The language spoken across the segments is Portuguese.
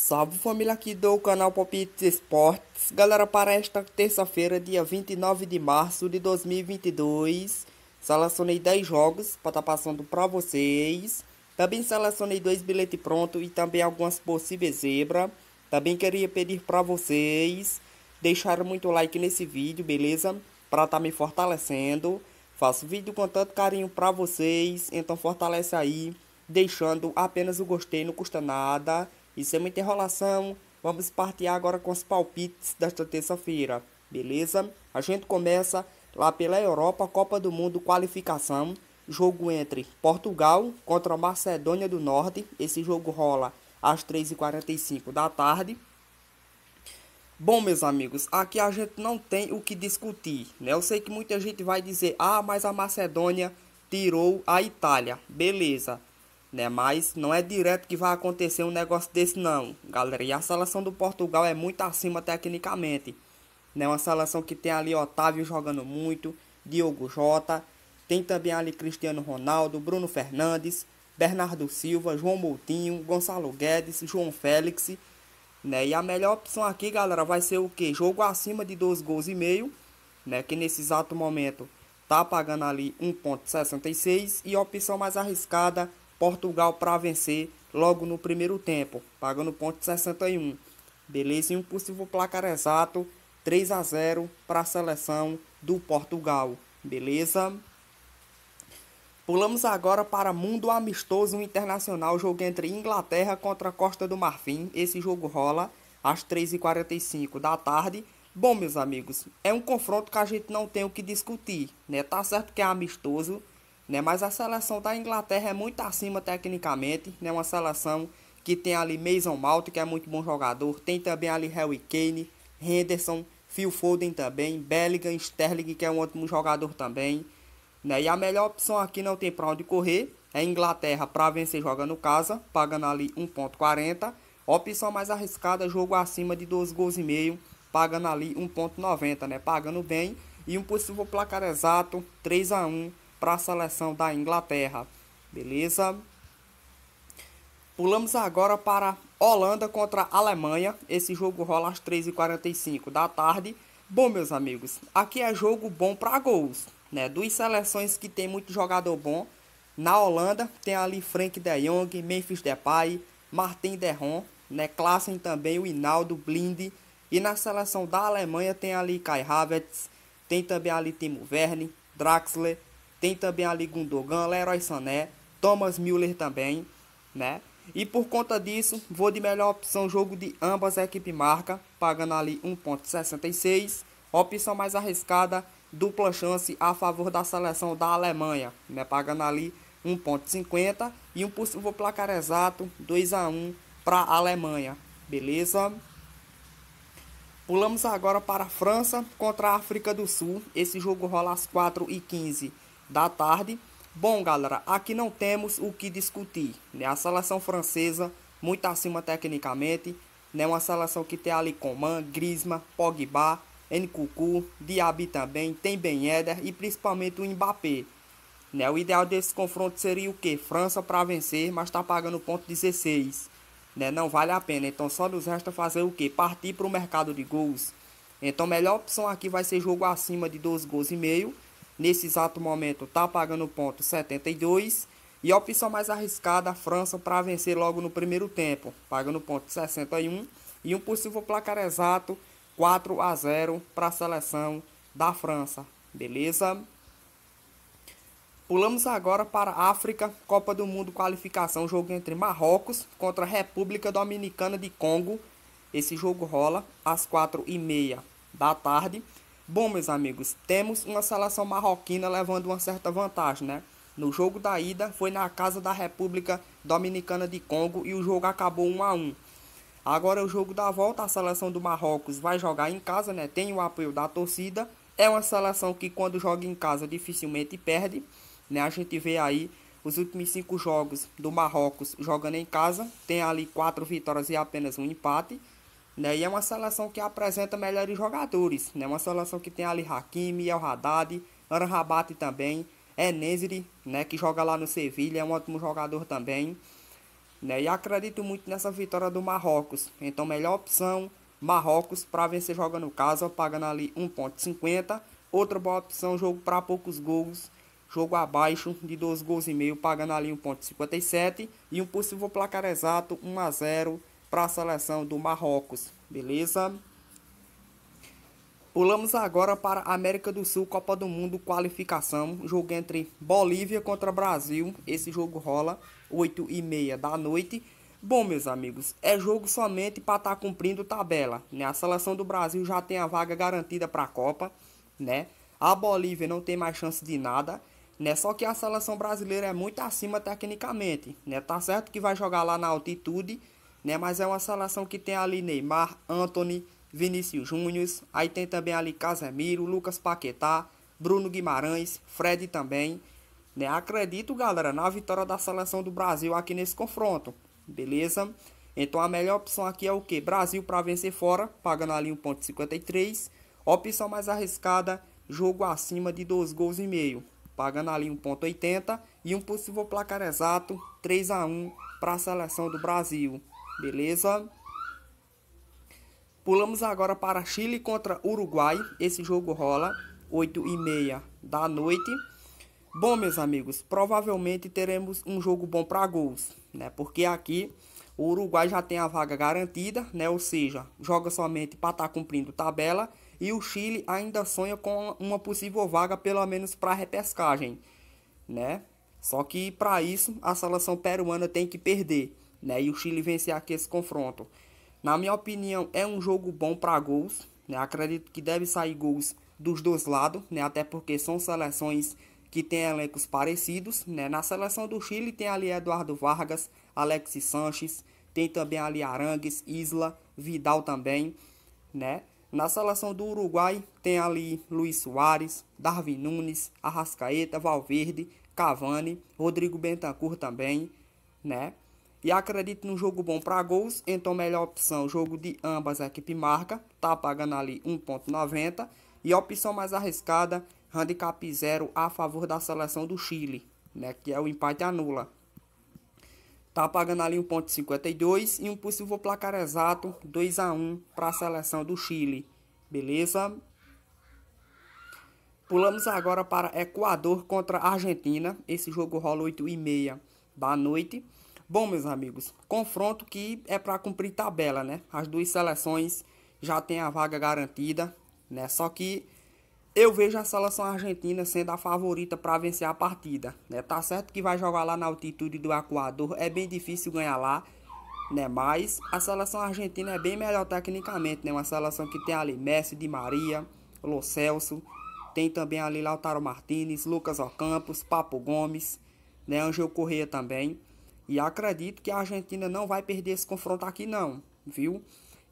Salve família aqui do canal Popits Esportes. Galera, para esta terça-feira, dia 29 de março de 2022, selecionei 10 jogos para estar tá passando para vocês. Também selecionei dois bilhetes pronto e também algumas possíveis zebra. Também queria pedir para vocês deixar muito like nesse vídeo, beleza? Para estar tá me fortalecendo. Faço vídeo com tanto carinho para vocês, então fortalece aí, deixando apenas o gostei, não custa nada. E sem é muita enrolação, vamos partir agora com os palpites desta terça-feira, beleza? A gente começa lá pela Europa, Copa do Mundo qualificação, jogo entre Portugal contra a Macedônia do Norte. Esse jogo rola às 3h45 da tarde. Bom, meus amigos, aqui a gente não tem o que discutir, né? Eu sei que muita gente vai dizer, ah, mas a Macedônia tirou a Itália. Beleza né? Mas não é direto que vai acontecer um negócio desse não, galera. E a seleção do Portugal é muito acima tecnicamente, né? Uma seleção que tem ali Otávio jogando muito, Diogo Jota, tem também ali Cristiano Ronaldo, Bruno Fernandes, Bernardo Silva, João Moutinho, Gonçalo Guedes, João Félix, né? E a melhor opção aqui, galera, vai ser o quê Jogo acima de 12 gols e meio, né? Que nesse exato momento tá pagando ali 1.66 e a opção mais arriscada Portugal para vencer logo no primeiro tempo, pagando ponto 61. Beleza, e um possível placar exato 3 a 0 para a seleção do Portugal. Beleza? Pulamos agora para Mundo Amistoso Internacional, jogo entre Inglaterra contra Costa do Marfim. Esse jogo rola às 3h45 da tarde. Bom, meus amigos, é um confronto que a gente não tem o que discutir, né? Tá certo que é amistoso, né? Mas a seleção da Inglaterra é muito acima tecnicamente, né? Uma seleção que tem ali Mason Mount, que é muito bom jogador, tem também ali Harry Kane, Henderson, Phil Foden também, Bellingham, Sterling, que é um ótimo jogador também, né? E a melhor opção aqui não tem para onde correr, é Inglaterra para vencer jogando casa, pagando ali 1.40, opção mais arriscada, jogo acima de 12 gols e meio, pagando ali 1.90, né? Pagando bem e um possível placar exato 3 a 1 para a seleção da Inglaterra, beleza? Pulamos agora para Holanda contra Alemanha. Esse jogo rola às 3h45 da tarde. Bom, meus amigos, aqui é jogo bom para gols. Né? Duas seleções que tem muito jogador bom. Na Holanda tem ali Frank de Jong, Memphis Depay, Martin Derron, né? Klassen também, o Hinaldo, Blind. E na seleção da Alemanha tem ali Kai Havertz, tem também ali Timo Werner, Draxler, tem também ali Gundogan, Leroy Sané, Thomas Müller também, né? E por conta disso, vou de melhor opção jogo de ambas a equipe marca, pagando ali 1.66. Opção mais arriscada, dupla chance a favor da seleção da Alemanha, né? Pagando ali 1.50 e um possível placar exato 2 a 1 para a Alemanha, beleza? Pulamos agora para a França contra a África do Sul. Esse jogo rola às 4h15 da tarde. Bom, galera, aqui não temos o que discutir. Né? A seleção francesa, muito acima tecnicamente, né? uma seleção que tem ali Coman, Griezmann, Pogba, Nkuku, Diaby também, tem Ben e principalmente o Mbappé. Né? O ideal desse confronto seria o que? França para vencer, mas está pagando ponto 16. Né? Não vale a pena, então só nos resta fazer o que? Partir para o mercado de gols. Então, a melhor opção aqui vai ser jogo acima de 12 gols e meio nesse exato momento está pagando ponto 72. E a opção mais arriscada, a França, para vencer logo no primeiro tempo, pagando ponto 61. E um possível placar exato, 4 a 0 para a seleção da França. Beleza? Pulamos agora para África, Copa do Mundo qualificação, jogo entre Marrocos contra a República Dominicana de Congo. Esse jogo rola às 4 e meia da tarde. Bom, meus amigos, temos uma seleção marroquina levando uma certa vantagem, né? No jogo da ida foi na casa da República Dominicana de Congo e o jogo acabou 1 a 1. Agora o jogo da volta, a seleção do Marrocos vai jogar em casa, né? Tem o apoio da torcida. É uma seleção que quando joga em casa dificilmente perde, né? A gente vê aí os últimos cinco jogos do Marrocos jogando em casa, tem ali quatro vitórias e apenas um empate. Né? E é uma seleção que apresenta melhores jogadores. Né? Uma seleção que tem ali Hakimi, El Haddad, Aran Rabat também. É né, que joga lá no Sevilha, é um ótimo jogador também. Né, e acredito muito nessa vitória do Marrocos. Então, melhor opção, Marrocos, para vencer jogando casa, pagando ali 1,50. Outra boa opção, jogo para poucos gols. Jogo abaixo de 2 gols e meio, pagando ali 1,57. E um possível placar exato, 1 a 0 para a seleção do Marrocos, beleza? Pulamos agora para a América do Sul, Copa do Mundo, qualificação. Jogo entre Bolívia contra Brasil. Esse jogo rola 8 e meia da noite. Bom, meus amigos, é jogo somente para estar tá cumprindo tabela. Né? A seleção do Brasil já tem a vaga garantida para a Copa. Né? A Bolívia não tem mais chance de nada. Né? Só que a seleção brasileira é muito acima tecnicamente. Né? Tá certo que vai jogar lá na altitude né? Mas é uma seleção que tem ali Neymar, Anthony, Vinícius Júnior, aí tem também ali Casemiro, Lucas Paquetá, Bruno Guimarães, Fred também, né? Acredito, galera, na vitória da seleção do Brasil aqui nesse confronto, beleza? Então a melhor opção aqui é o quê Brasil para vencer fora, pagando ali 1.53. Opção mais arriscada, jogo acima de 2 gols e meio, pagando ali 1.80 e um possível placar exato 3 a 1 para a seleção do Brasil. Beleza? Pulamos agora para Chile contra Uruguai. Esse jogo rola 8 e meia da noite. Bom, meus amigos, provavelmente teremos um jogo bom para gols, né? Porque aqui o Uruguai já tem a vaga garantida, né? Ou seja, joga somente para estar tá cumprindo tabela e o Chile ainda sonha com uma possível vaga pelo menos para repescagem, né? Só que para isso a seleção peruana tem que perder né? E o Chile vencer aqui esse confronto. Na minha opinião, é um jogo bom para gols, né? Acredito que deve sair gols dos dois lados, né? Até porque são seleções que têm elencos parecidos, né? Na seleção do Chile tem ali Eduardo Vargas, Alexis Sanches, tem também ali Arangues, Isla, Vidal também, né? Na seleção do Uruguai tem ali Luiz Soares, Darwin Nunes, Arrascaeta, Valverde, Cavani, Rodrigo Bentancur também, né? E acredito num jogo bom para gols, então melhor opção, jogo de ambas a equipe marca, tá pagando ali 1.90 e a opção mais arriscada, handicap 0 a favor da seleção do Chile, né, que é o empate anula. Tá pagando ali 1.52 e um possível placar exato 2 a 1 para a seleção do Chile. Beleza? Pulamos agora para Equador contra Argentina. Esse jogo rola 8 e meia da noite. Bom, meus amigos, confronto que é para cumprir tabela, né? As duas seleções já têm a vaga garantida, né? Só que eu vejo a seleção argentina sendo a favorita para vencer a partida. Né? Tá certo que vai jogar lá na altitude do Equador, é bem difícil ganhar lá, né? Mas a seleção argentina é bem melhor tecnicamente, né? Uma seleção que tem ali Messi, Di Maria, Lo Celso, tem também ali Lautaro Martinez, Lucas Ocampos, Papo Gomes, né? Angel Corrêa também. E acredito que a Argentina não vai perder esse confronto aqui não, viu?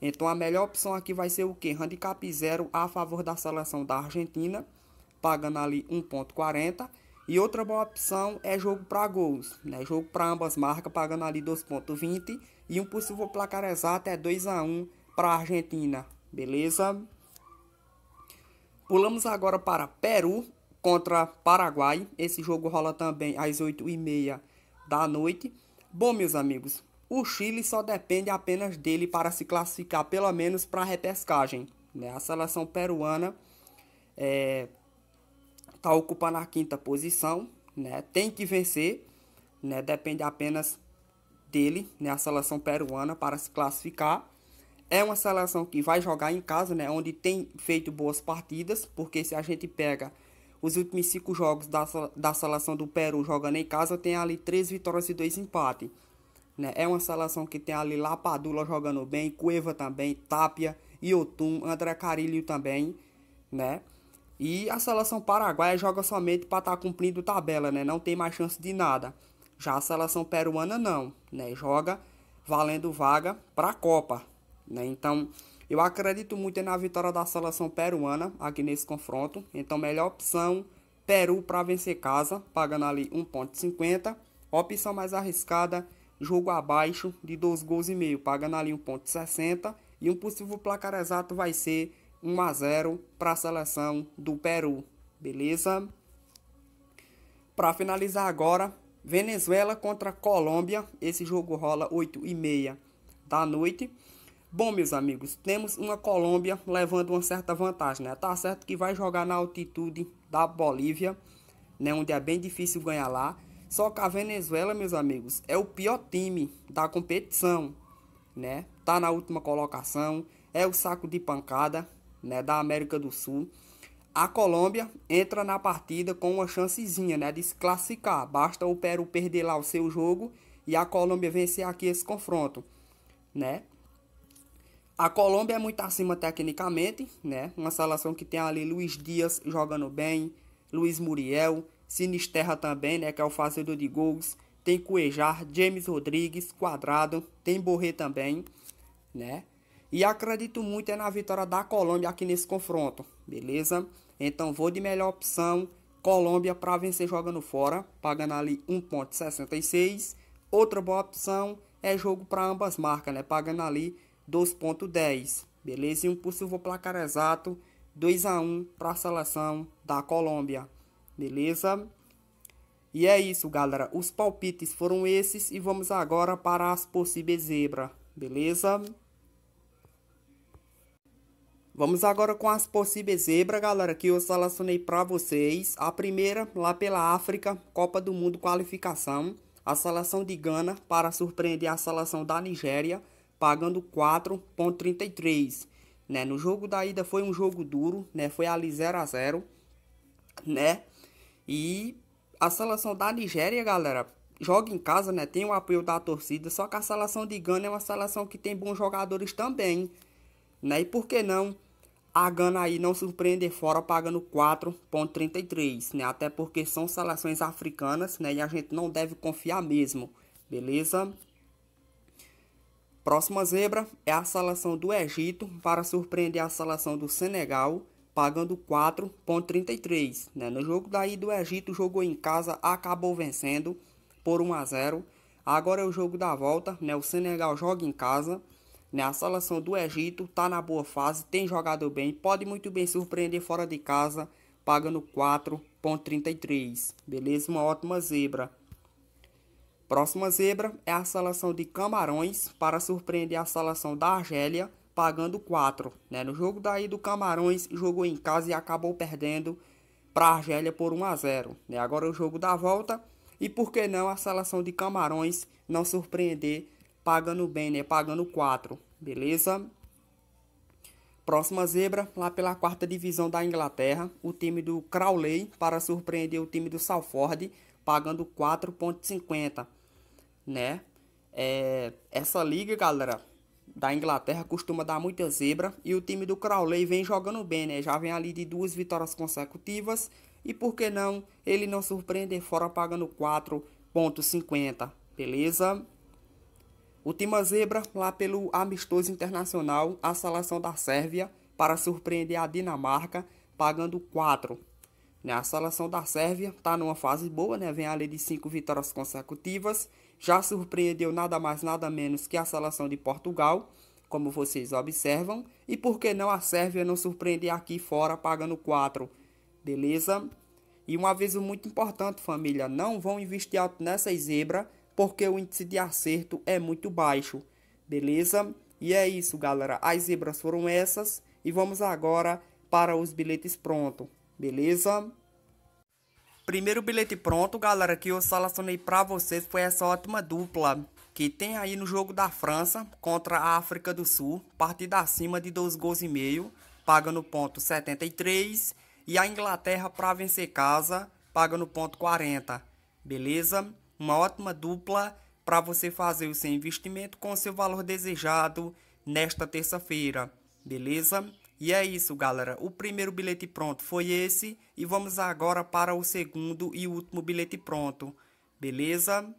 Então a melhor opção aqui vai ser o que? Handicap 0 a favor da seleção da Argentina, pagando ali 1.40. E outra boa opção é jogo para gols, né? Jogo para ambas marcas, pagando ali 2.20 e um possível placar exato é 2 a 1 para a Argentina, beleza? Pulamos agora para Peru contra Paraguai. Esse jogo rola também às 8h30 da noite. Bom, meus amigos, o Chile só depende apenas dele para se classificar, pelo menos para a repescagem. Né? A seleção peruana está é, tá ocupando a quinta posição, né? tem que vencer, né? depende apenas dele, né? a seleção peruana, para se classificar. É uma seleção que vai jogar em casa, né? onde tem feito boas partidas, porque se a gente pega os últimos cinco jogos da, da seleção do Peru jogando em casa tem ali três vitórias e dois empates. Né? É uma seleção que tem ali Lapadula jogando bem, Cueva também, Tapia, Iotum, André Carilho também, né? E a seleção paraguaia joga somente para estar tá cumprindo tabela, né? Não tem mais chance de nada. Já a seleção peruana não, né? Joga valendo vaga para a Copa, né? Então, eu acredito muito na vitória da seleção peruana aqui nesse confronto. Então, melhor opção, Peru para vencer casa, pagando ali 1,50. Opção mais arriscada, jogo abaixo de 2 gols e meio, pagando ali 1,60. E um possível placar exato vai ser 1 a 0 para a seleção do Peru. Beleza? Para finalizar agora, Venezuela contra Colômbia. Esse jogo rola 8 e meia da noite. Bom, meus amigos, temos uma Colômbia levando uma certa vantagem, né? Tá certo que vai jogar na altitude da Bolívia, né? Onde é bem difícil ganhar lá. Só que a Venezuela, meus amigos, é o pior time da competição, né? Tá na última colocação, é o saco de pancada, né? Da América do Sul. A Colômbia entra na partida com uma chancezinha, né? De se classificar. Basta o Peru perder lá o seu jogo e a Colômbia vencer aqui esse confronto, né? A Colômbia é muito acima tecnicamente, né? Uma seleção que tem ali Luiz Dias jogando bem, Luiz Muriel, Sinisterra também, né? Que é o fazedor de gols. Tem Cuejar, James Rodrigues, Quadrado, tem Borré também, né? E acredito muito é na vitória da Colômbia aqui nesse confronto, beleza? Então vou de melhor opção, Colômbia para vencer jogando fora, pagando ali 1.66. Outra boa opção é jogo para ambas marcas, né? Pagando ali 2.10, beleza? E um possível placar exato 2 a 1 para a seleção da Colômbia, beleza? E é isso, galera. Os palpites foram esses e vamos agora para as possíveis zebra, beleza? Vamos agora com as possíveis zebra, galera, que eu selecionei para vocês. A primeira, lá pela África, Copa do Mundo qualificação. A seleção de Gana para surpreender a seleção da Nigéria pagando 4.33, né? No jogo da ida foi um jogo duro, né? Foi ali 0 a 0, né? E a seleção da Nigéria, galera, joga em casa, né? Tem o apoio da torcida, só que a seleção de Gana é uma seleção que tem bons jogadores também, né? E por que não a Gana aí não surpreender fora pagando 4.33, né? Até porque são seleções africanas, né? E a gente não deve confiar mesmo, beleza? Próxima zebra é a salação do Egito para surpreender a salação do Senegal, pagando 4,33. Né? No jogo daí do Egito, jogou em casa, acabou vencendo por 1 a 0. Agora é o jogo da volta, né? o Senegal joga em casa. Né? A salação do Egito está na boa fase, tem jogado bem, pode muito bem surpreender fora de casa, pagando 4,33. Beleza? Uma ótima zebra. Próxima zebra é a seleção de Camarões para surpreender a seleção da Argélia, pagando 4. Né? No jogo daí do Camarões, jogou em casa e acabou perdendo para a Argélia por 1 a 0. Né? Agora o jogo da volta e por que não a seleção de Camarões não surpreender pagando bem, né? Pagando 4, beleza? Próxima zebra, lá pela quarta divisão da Inglaterra, o time do Crowley para surpreender o time do Salford, pagando 4,50 né? É, essa liga, galera, da Inglaterra costuma dar muita zebra e o time do Crowley vem jogando bem, né? Já vem ali de duas vitórias consecutivas e por que não ele não surpreender fora pagando 4.50, beleza? O time zebra lá pelo amistoso internacional, a seleção da Sérvia para surpreender a Dinamarca pagando 4. Né? A seleção da Sérvia está numa fase boa, né? Vem ali de cinco vitórias consecutivas já surpreendeu nada mais nada menos que a salação de Portugal, como vocês observam, e por que não a Sérvia não surpreender aqui fora pagando 4, beleza? E um aviso muito importante, família, não vão investir alto nessa zebra, porque o índice de acerto é muito baixo, beleza? E é isso, galera, as zebras foram essas, e vamos agora para os bilhetes pronto, beleza? Primeiro bilhete pronto, galera, que eu selecionei para vocês foi essa ótima dupla que tem aí no jogo da França contra a África do Sul, partida acima de 2 gols e meio, paga no ponto 73 e a Inglaterra para vencer casa, paga no ponto 40. Beleza? Uma ótima dupla para você fazer o seu investimento com o seu valor desejado nesta terça-feira. Beleza? E é isso, galera. O primeiro bilhete pronto foi esse. E vamos agora para o segundo e último bilhete pronto. Beleza?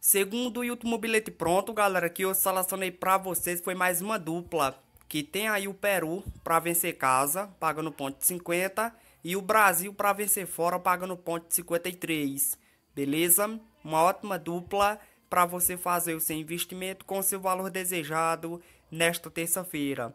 Segundo e último bilhete pronto, galera, que eu selecionei para vocês foi mais uma dupla. Que tem aí o Peru para vencer casa, pagando ponto 50. E o Brasil para vencer fora, pagando ponto 53. Beleza? Uma ótima dupla para você fazer o seu investimento com seu valor desejado nesta terça-feira